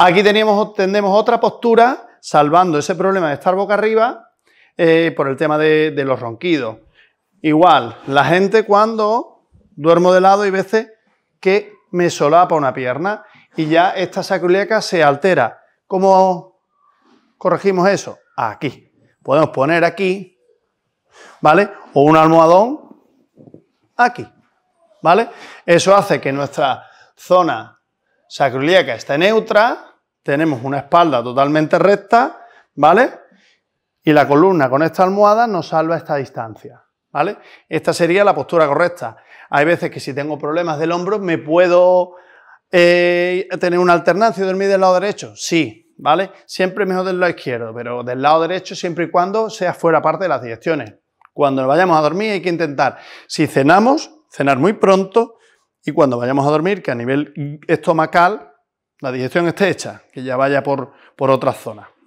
Aquí teníamos, tendremos otra postura, salvando ese problema de estar boca arriba eh, por el tema de, los ronquidos. Igual, la gente cuando duermo de lado hay veces que me solapa una pierna y ya esta sacroiliaca se altera. ¿Cómo corregimos eso? Aquí. Podemos poner aquí, ¿vale? O un almohadón aquí, ¿vale? Eso hace que nuestra zona sacroiliaca esté neutra tenemos una espalda totalmente recta, ¿vale? Y la columna con esta almohada nos salva esta distancia, ¿vale? Esta sería la postura correcta. Hay veces que si tengo problemas del hombro, ¿me puedo eh, tener una alternancia y dormir del lado derecho? Sí, ¿vale? Siempre mejor del lado izquierdo, pero del lado derecho siempre y cuando sea fuera parte de las digestiones. Cuando vayamos a dormir hay que intentar, si cenamos, cenar muy pronto y cuando vayamos a dormir, que a nivel estomacal la digestión esté hecha, que ya vaya por, por otras zonas.